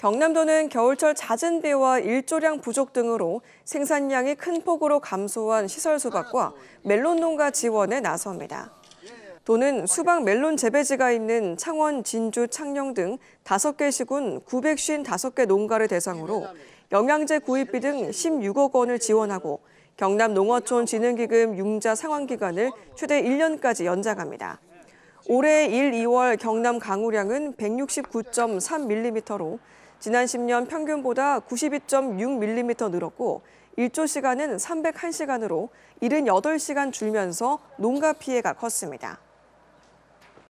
경남도는 겨울철 잦은 비와 일조량 부족 등으로 생산량이 큰 폭으로 감소한 시설 수박과 멜론 농가 지원에 나섭니다. 도는 수박 멜론 재배지가 있는 창원, 진주, 창녕 등 5개 시군 955개 농가를 대상으로 영양제 구입비 등 16억 원을 지원하고 경남농어촌진흥기금 융자 상환기간을 최대 1년까지 연장합니다. 올해 1, 2월 경남 강우량은 169.3mm로 지난 10년 평균보다 92.6mm 늘었고 일조 시간은 301시간으로 78시간 줄면서 농가 피해가 컸습니다.